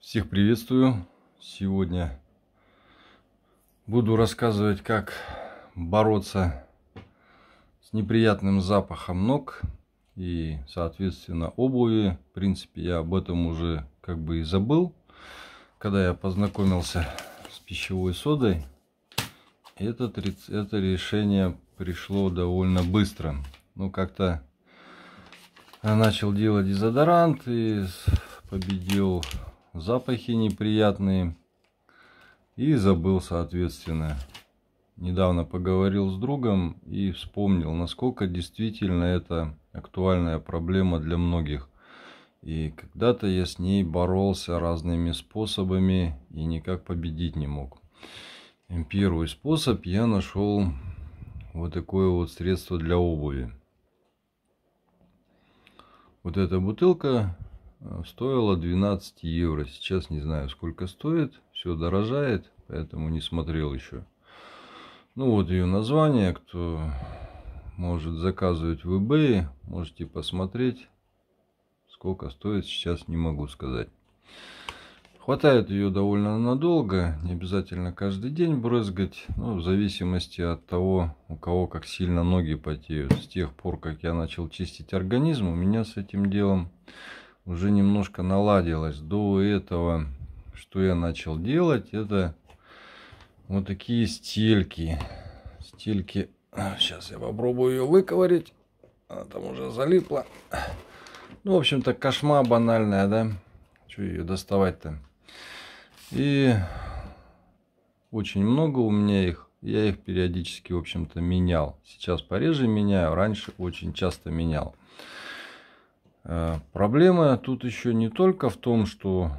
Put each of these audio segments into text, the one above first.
Всех приветствую! Сегодня буду рассказывать, как бороться с неприятным запахом ног и, соответственно, обуви. В принципе, я об этом уже как бы и забыл, когда я познакомился с пищевой содой. Этот, это решение пришло довольно быстро. Ну, как-то начал делать дезодорант и победил запахи неприятные. И забыл, соответственно. Недавно поговорил с другом и вспомнил, насколько действительно это актуальная проблема для многих. И когда-то я с ней боролся разными способами и никак победить не мог. Первый способ я нашел вот такое вот средство для обуви. Вот эта бутылка Э, стоило 12 евро. Сейчас не знаю, сколько стоит. Все дорожает, поэтому не смотрел еще. Ну вот ее название. Кто может заказывать в eBay, можете посмотреть. Сколько стоит, сейчас не могу сказать. Хватает ее довольно надолго, не обязательно каждый день брызгать, но ну, в зависимости от того, у кого как сильно ноги потеют. С тех пор, как я начал чистить организм, у меня с этим делом уже немножко наладилось. До этого, что я начал делать, это вот такие стельки. Стельки, сейчас я попробую ее выковырить, она там уже залипла. Ну, в общем-то, кошма банальная, да? Что ее доставать-то? И очень много у меня их. Я их периодически, в общем-то, менял. Сейчас пореже меняю, раньше очень часто менял. Э, проблема тут еще не только в том, что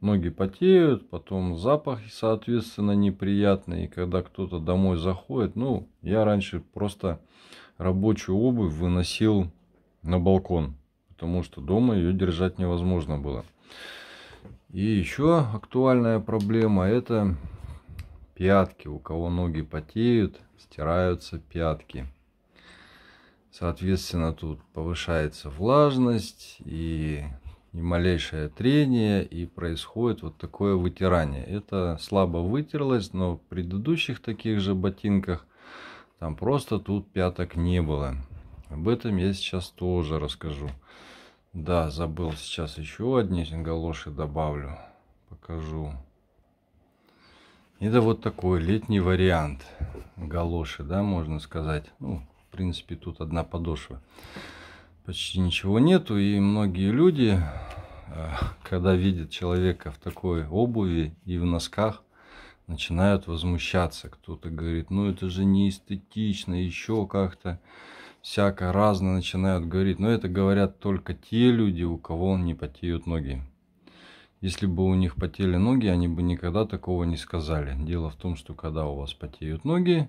ноги потеют, потом запах, соответственно, неприятный. И когда кто-то домой заходит, ну, я раньше просто рабочую обувь выносил на балкон, потому что дома ее держать невозможно было. И еще актуальная проблема это пятки. У кого ноги потеют, стираются пятки. Соответственно, тут повышается влажность и, и малейшее трение, и происходит вот такое вытирание. Это слабо вытерлось, но в предыдущих таких же ботинках там просто тут пяток не было. Об этом я сейчас тоже расскажу. Да, забыл сейчас еще одни галоши добавлю. Покажу. Это вот такой летний вариант галоши, да, можно сказать. Ну, принципе, тут одна подошва. Почти ничего нету, и многие люди, э, когда видят человека в такой обуви и в носках, начинают возмущаться. Кто-то говорит, ну это же не эстетично, еще как-то всяко разно начинают говорить. Но это говорят только те люди, у кого не потеют ноги. Если бы у них потели ноги, они бы никогда такого не сказали. Дело в том, что когда у вас потеют ноги,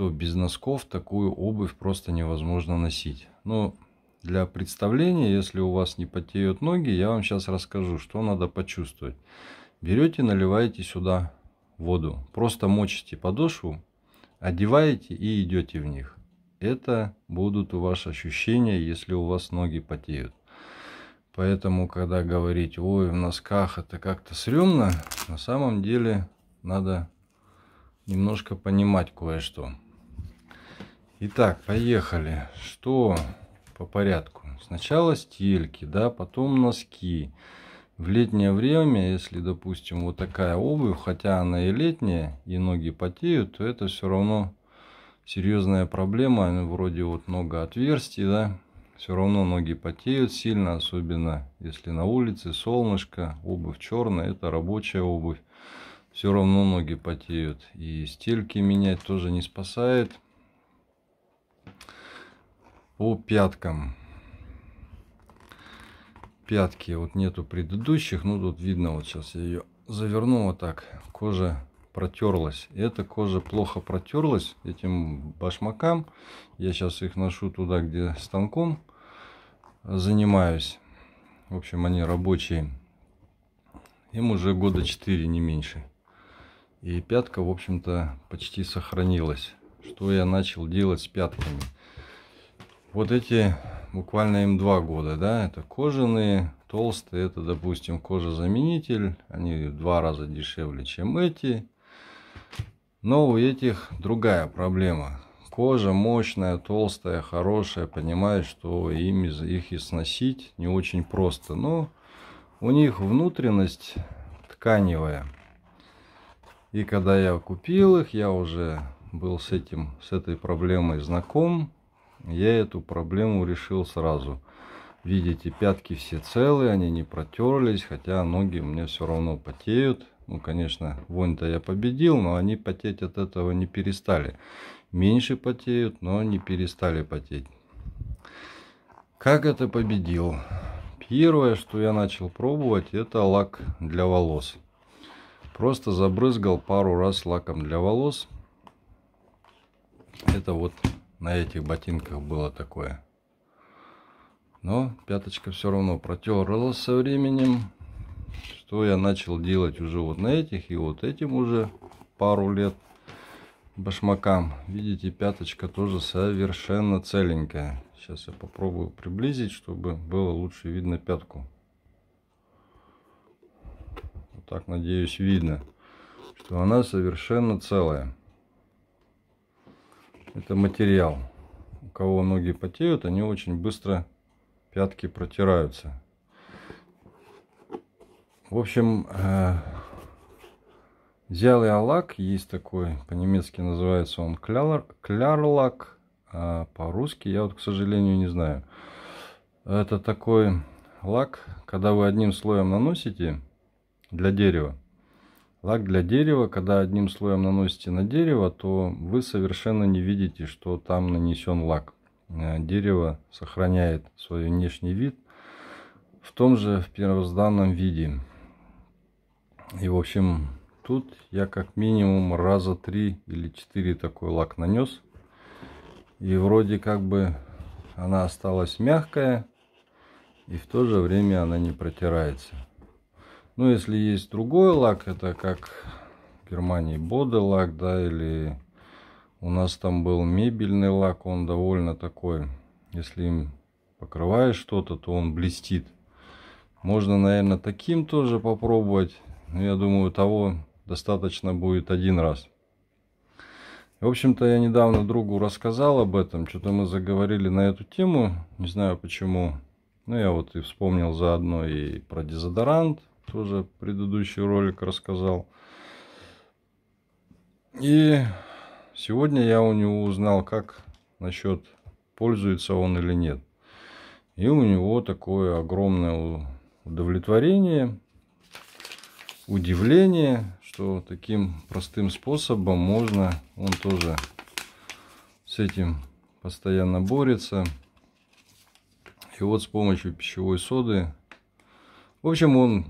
что без носков такую обувь просто невозможно носить. Но ну, для представления, если у вас не потеют ноги, я вам сейчас расскажу, что надо почувствовать. Берете, наливаете сюда воду, просто мочите подошву, одеваете и идете в них. Это будут у вас ощущения, если у вас ноги потеют. Поэтому, когда говорить, ой, в носках это как-то срёмно, на самом деле надо немножко понимать кое-что. Итак, поехали. Что по порядку? Сначала стельки, да, потом носки. В летнее время, если, допустим, вот такая обувь, хотя она и летняя, и ноги потеют, то это все равно серьезная проблема. Ну, вроде вот много отверстий, да, все равно ноги потеют сильно, особенно если на улице солнышко, обувь черная, это рабочая обувь. Все равно ноги потеют. И стельки менять тоже не спасает по пяткам. Пятки вот нету предыдущих. Ну, тут видно, вот сейчас я ее завернула так. Кожа протерлась. И эта кожа плохо протерлась этим башмакам. Я сейчас их ношу туда, где станком занимаюсь. В общем, они рабочие. Им уже года 4, не меньше. И пятка, в общем-то, почти сохранилась. Что я начал делать с пятками? Вот эти буквально им два года, да, это кожаные, толстые, это, допустим, кожезаменитель, они в два раза дешевле, чем эти. Но у этих другая проблема. Кожа мощная, толстая, хорошая, понимают, что ими их и сносить не очень просто. Но у них внутренность тканевая. И когда я купил их, я уже был с этим, с этой проблемой знаком я эту проблему решил сразу. Видите, пятки все целые, они не протерлись, хотя ноги мне все равно потеют. Ну, конечно, вонь-то я победил, но они потеть от этого не перестали. Меньше потеют, но не перестали потеть. Как это победил? Первое, что я начал пробовать, это лак для волос. Просто забрызгал пару раз лаком для волос. Это вот на этих ботинках было такое. Но пяточка все равно протерлась со временем. Что я начал делать уже вот на этих и вот этим уже пару лет башмакам. Видите, пяточка тоже совершенно целенькая. Сейчас я попробую приблизить, чтобы было лучше видно пятку. Вот так, надеюсь, видно, что она совершенно целая это материал. У кого ноги потеют, они очень быстро пятки протираются. В общем, э, взял Зялый алак есть такой, по-немецки называется он клярлак, а по-русски я вот, к сожалению, не знаю. Это такой лак, когда вы одним слоем наносите для дерева, Лак для дерева, когда одним слоем наносите на дерево, то вы совершенно не видите, что там нанесен лак. Э, дерево сохраняет свой внешний вид в том же первозданном виде. И в общем, тут я как минимум раза три или четыре такой лак нанес. И вроде как бы она осталась мягкая, и в то же время она не протирается. Ну, если есть другой лак, это как в Германии боды да, или у нас там был мебельный лак, он довольно такой. Если им покрываешь что-то, то он блестит. Можно, наверное, таким тоже попробовать. Но я думаю, того достаточно будет один раз. В общем-то, я недавно другу рассказал об этом. Что-то мы заговорили на эту тему. Не знаю почему. Ну, я вот и вспомнил заодно и про дезодорант, тоже предыдущий ролик рассказал. И сегодня я у него узнал, как насчет пользуется он или нет. И у него такое огромное удовлетворение, удивление, что таким простым способом можно, он тоже с этим постоянно борется. И вот с помощью пищевой соды, в общем, он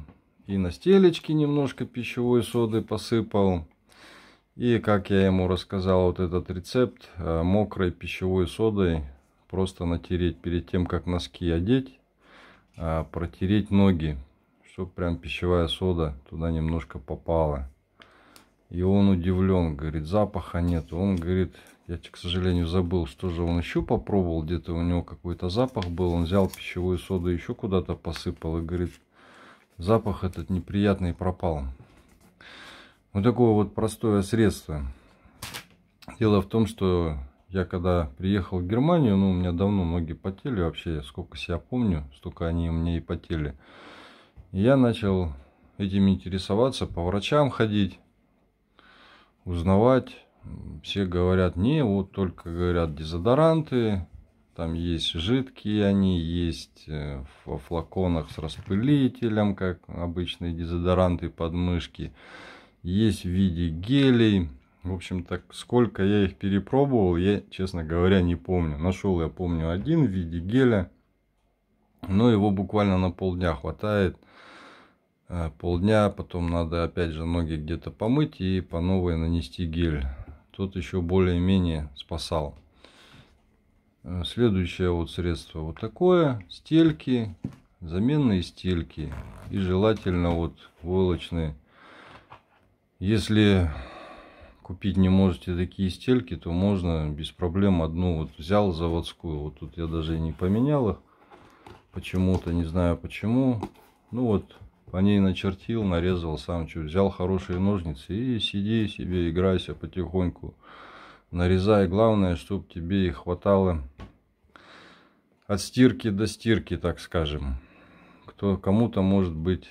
и на стелечке немножко пищевой соды посыпал. И, как я ему рассказал, вот этот рецепт э, мокрой пищевой содой просто натереть перед тем, как носки одеть, э, протереть ноги, чтобы прям пищевая сода туда немножко попала. И он удивлен, говорит, запаха нет. Он говорит, я, к сожалению, забыл, что же он еще попробовал, где-то у него какой-то запах был. Он взял пищевую соду, еще куда-то посыпал и говорит, запах этот неприятный пропал. Вот такое вот простое средство. Дело в том, что я когда приехал в Германию, ну, у меня давно ноги потели вообще, сколько себя помню, столько они у меня и потели. я начал этим интересоваться, по врачам ходить, узнавать. Все говорят, не, вот только говорят дезодоранты, там есть жидкие они, есть э, в флаконах с распылителем, как обычные дезодоранты подмышки. Есть в виде гелей. В общем, так сколько я их перепробовал, я, честно говоря, не помню. Нашел я, помню, один в виде геля. Но его буквально на полдня хватает. Э, полдня, потом надо опять же ноги где-то помыть и по новой нанести гель. Тот еще более-менее спасал. Э, следующее вот средство вот такое. Стельки, заменные стельки. И желательно вот войлочные. Если купить не можете такие стельки, то можно без проблем одну вот взял заводскую. Вот тут я даже не поменял их. Почему-то, не знаю почему. Ну вот, по ней начертил, нарезал сам. Что, взял хорошие ножницы и сиди себе, играйся потихоньку нарезай. Главное, чтобы тебе и хватало от стирки до стирки, так скажем. Кто кому-то, может быть,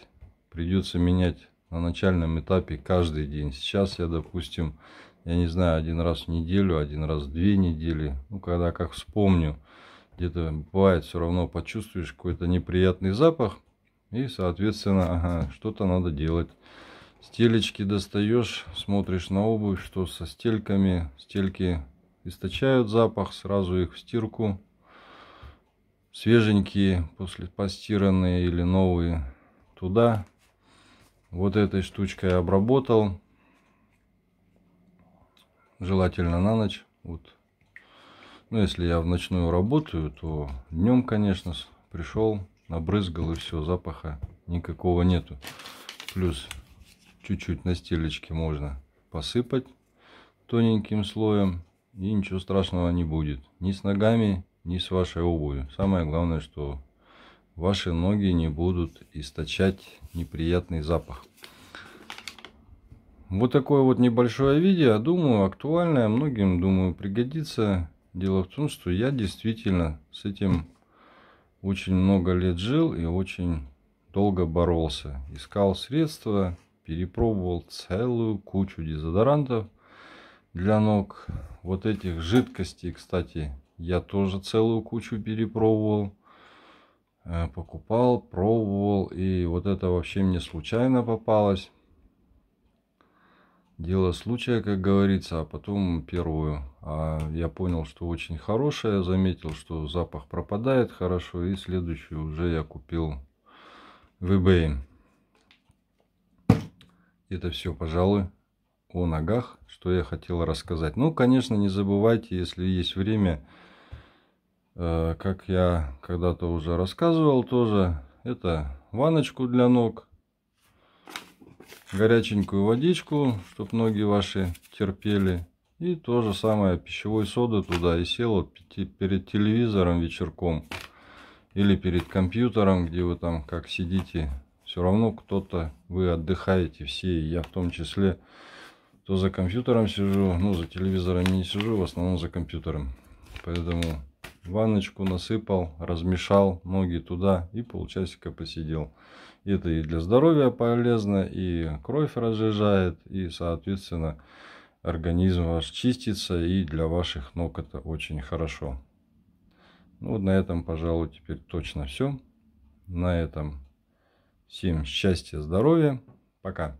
придется менять на начальном этапе каждый день. Сейчас я, допустим, я не знаю, один раз в неделю, один раз в две недели. Ну, когда как вспомню, где-то бывает, все равно почувствуешь какой-то неприятный запах. И, соответственно, ага, что-то надо делать. Стелечки достаешь, смотришь на обувь, что со стельками. Стельки источают запах, сразу их в стирку свеженькие, после постиранные или новые, туда. Вот этой штучкой обработал. Желательно на ночь. Вот. Ну, если я в ночную работаю, то днем, конечно, пришел, набрызгал и все, запаха никакого нету. Плюс чуть-чуть на стелечке можно посыпать тоненьким слоем и ничего страшного не будет. Ни с ногами, ни с вашей обувью. Самое главное, что ваши ноги не будут источать неприятный запах. Вот такое вот небольшое видео, думаю, актуальное, многим, думаю, пригодится. Дело в том, что я действительно с этим очень много лет жил и очень долго боролся. Искал средства, перепробовал целую кучу дезодорантов для ног. Вот этих жидкостей, кстати, я тоже целую кучу перепробовал. Э, покупал, пробовал. И вот это вообще мне случайно попалось. Дело случая, как говорится, а потом первую. А я понял, что очень хорошая. Заметил, что запах пропадает хорошо. И следующую уже я купил в eBay. Это все, пожалуй о ногах, что я хотел рассказать. Ну, конечно, не забывайте, если есть время, Э, как я когда-то уже рассказывал тоже, это ваночку для ног, горяченькую водичку, чтобы ноги ваши терпели. И то же самое, пищевой соды туда и села перед телевизором вечерком или перед компьютером, где вы там как сидите. Все равно кто-то, вы отдыхаете все, и я в том числе, то за компьютером сижу, ну за телевизором не сижу, в основном за компьютером. Поэтому ванночку насыпал, размешал, ноги туда и полчасика посидел. Это и для здоровья полезно, и кровь разжижает, и, соответственно, организм ваш чистится, и для ваших ног это очень хорошо. Ну, вот на этом, пожалуй, теперь точно все. На этом всем счастья, здоровья. Пока.